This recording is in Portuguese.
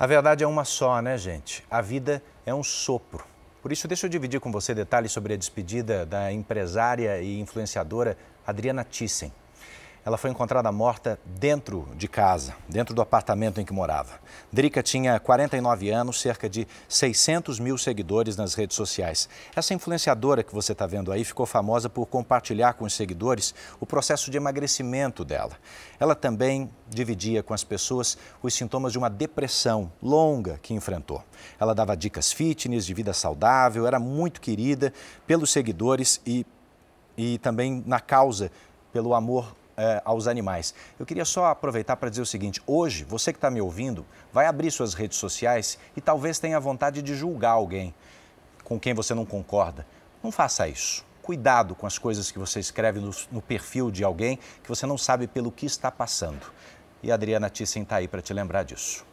A verdade é uma só, né, gente? A vida é um sopro. Por isso, deixa eu dividir com você detalhes sobre a despedida da empresária e influenciadora Adriana Thyssen. Ela foi encontrada morta dentro de casa, dentro do apartamento em que morava. Drica tinha 49 anos, cerca de 600 mil seguidores nas redes sociais. Essa influenciadora que você está vendo aí ficou famosa por compartilhar com os seguidores o processo de emagrecimento dela. Ela também dividia com as pessoas os sintomas de uma depressão longa que enfrentou. Ela dava dicas fitness, de vida saudável, era muito querida pelos seguidores e, e também na causa pelo amor é, aos animais. Eu queria só aproveitar para dizer o seguinte: hoje, você que está me ouvindo, vai abrir suas redes sociais e talvez tenha vontade de julgar alguém com quem você não concorda. Não faça isso. Cuidado com as coisas que você escreve no, no perfil de alguém que você não sabe pelo que está passando. E a Adriana Thyssen está aí para te lembrar disso.